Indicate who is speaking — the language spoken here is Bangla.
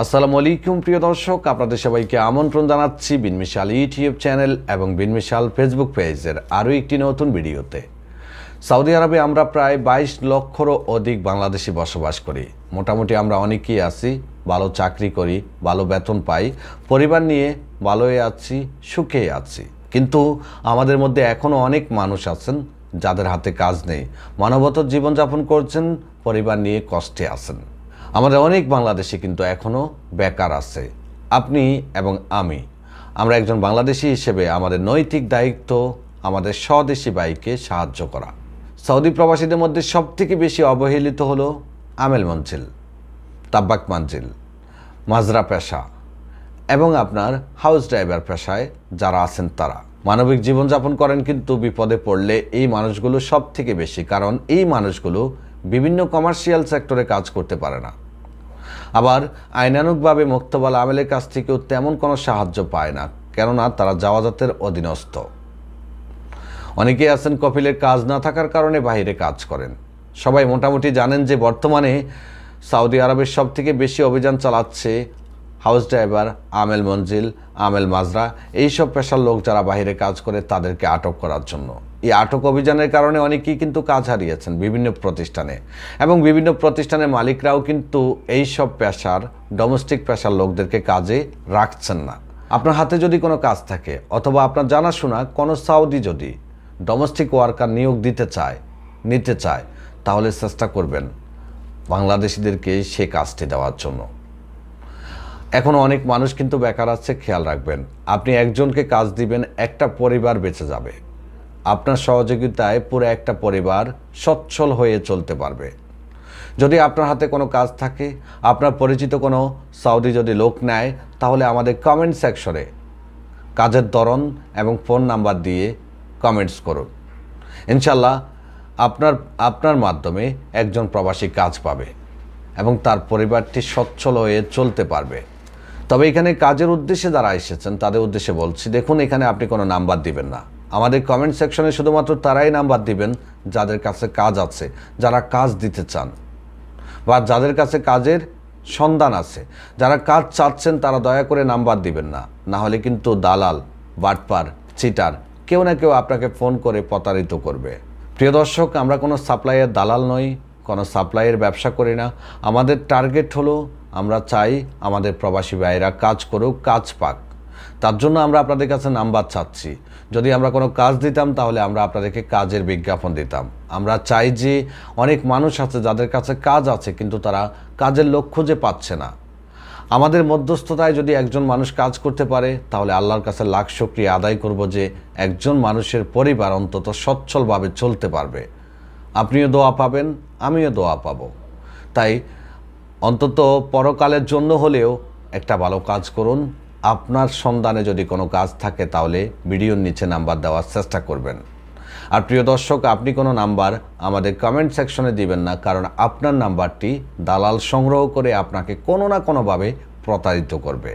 Speaker 1: আসসালামু আলাইকুম প্রিয় দর্শক আপনাদের সবাইকে আমন্ত্রণ জানাচ্ছি বিনমিশাল ইউটিউব চ্যানেল এবং বিনমিশাল ফেসবুক পেজের আরও একটি নতুন ভিডিওতে সৌদি আরবে আমরা প্রায় ২২ লক্ষরও অধিক বাংলাদেশি বসবাস করি মোটামুটি আমরা অনেকেই আছি ভালো চাকরি করি ভালো বেতন পাই পরিবার নিয়ে ভালোই আছি সুখেই আছি কিন্তু আমাদের মধ্যে এখনও অনেক মানুষ আছেন যাদের হাতে কাজ নেই মানবতার জীবনযাপন করছেন পরিবার নিয়ে কষ্টে আছেন আমাদের অনেক বাংলাদেশে কিন্তু এখনও বেকার আছে আপনি এবং আমি আমরা একজন বাংলাদেশি হিসেবে আমাদের নৈতিক দায়িত্ব আমাদের স্বদেশি বাইকে সাহায্য করা সৌদি প্রবাসীদের মধ্যে সবথেকে বেশি অবহেলিত হল আমেল মঞ্জিল তাব্বাক মঞ্জিল মাজরা পেশা এবং আপনার হাউস ড্রাইভার পেশায় যারা আছেন তারা মানবিক জীবনযাপন করেন কিন্তু বিপদে পড়লে এই মানুষগুলো সব থেকে বেশি কারণ এই মানুষগুলো বিভিন্ন কমার্শিয়াল সেক্টরে কাজ করতে পারে না আবার আইনানুকভাবে মুক্তবাল আমেলের কাছ থেকেও তেমন কোনো সাহায্য পায় না কেননা তারা জাওয়াজাতের অধীনস্থ অনেকেই আছেন কপিলের কাজ না থাকার কারণে বাহিরে কাজ করেন সবাই মোটামুটি জানেন যে বর্তমানে সৌদি আরবের সবথেকে বেশি অভিযান চালাচ্ছে হাউস ড্রাইভার আমেল মঞ্জিল আমেল মাজরা এইসব পেশার লোক যারা বাহিরে কাজ করে তাদেরকে আটক করার জন্য এই আটক অভিযানের কারণে অনেকেই কিন্তু কাজ হারিয়েছেন বিভিন্ন প্রতিষ্ঠানে এবং বিভিন্ন প্রতিষ্ঠানের মালিকরাও কিন্তু এই সব পেশার ডোমেস্টিক পেশার লোকদেরকে কাজে রাখছেন না আপনার হাতে যদি কোনো কাজ থাকে অথবা আপনার জানাশোনা কোনো সাউদি যদি ডোমেস্টিক ওয়ার্কার নিয়োগ দিতে চায় নিতে চায় তাহলে চেষ্টা করবেন বাংলাদেশিদেরকে সে কাজটি দেওয়ার জন্য এখন অনেক মানুষ কিন্তু বেকার আছে খেয়াল রাখবেন আপনি একজনকে কাজ দিবেন একটা পরিবার বেঁচে যাবে আপনার সহযোগিতায় পুরো একটা পরিবার সচ্ছল হয়ে চলতে পারবে যদি আপনার হাতে কোনো কাজ থাকে আপনার পরিচিত কোনো সাউদি যদি লোক নেয় তাহলে আমাদের কমেন্ট সেকশনে কাজের ধরন এবং ফোন নাম্বার দিয়ে কমেন্টস করুন ইনশাল্লাহ আপনার আপনার মাধ্যমে একজন প্রবাসী কাজ পাবে এবং তার পরিবারটি সচ্ছল হয়ে চলতে পারবে তবে এখানে কাজের উদ্দেশ্যে যারা এসেছেন তাদের উদ্দেশ্যে বলছি দেখুন এখানে আপনি কোনো নাম্বার দিবেন না আমাদের কমেন্ট সেকশনে শুধুমাত্র তারাই নাম্বার দিবেন যাদের কাছে কাজ আছে যারা কাজ দিতে চান বা যাদের কাছে কাজের সন্ধান আছে যারা কাজ চাচ্ছেন তারা দয়া করে নাম্বার দিবেন না না হলে কিন্তু দালাল বাটপার চিটার কেউ না কেউ আপনাকে ফোন করে প্রতারিত করবে প্রিয় দর্শক আমরা কোনো সাপ্লাইয়ের দালাল নই কোনো সাপ্লাইয়ের ব্যবসা করি না আমাদের টার্গেট হলো আমরা চাই আমাদের প্রবাসী ভাইয়েরা কাজ করুক কাজ পাক তার জন্য আমরা আপনাদের কাছে নাম্বার চাচ্ছি যদি আমরা কোনো কাজ দিতাম তাহলে আমরা আপনাদেরকে কাজের বিজ্ঞাপন দিতাম আমরা চাই যে অনেক মানুষ আছে যাদের কাছে কাজ আছে কিন্তু তারা কাজের লক্ষ্য যে পাচ্ছে না আমাদের মধ্যস্থতায় যদি একজন মানুষ কাজ করতে পারে তাহলে আল্লাহর কাছে লাখ সক্রিয় আদায় করব যে একজন মানুষের পরিবার অন্তত সচ্ছলভাবে চলতে পারবে আপনিও দোয়া পাবেন আমিও দোয়া পাব তাই অন্তত পরকালের জন্য হলেও একটা ভালো কাজ করুন আপনার সন্ধানে যদি কোনো কাজ থাকে তাহলে ভিডিওর নিচে নাম্বার দেওয়ার চেষ্টা করবেন আর প্রিয় দর্শক আপনি কোনো নাম্বার আমাদের কমেন্ট সেকশনে দিবেন না কারণ আপনার নাম্বারটি দালাল সংগ্রহ করে আপনাকে কোনো না কোনোভাবে প্রতারিত করবে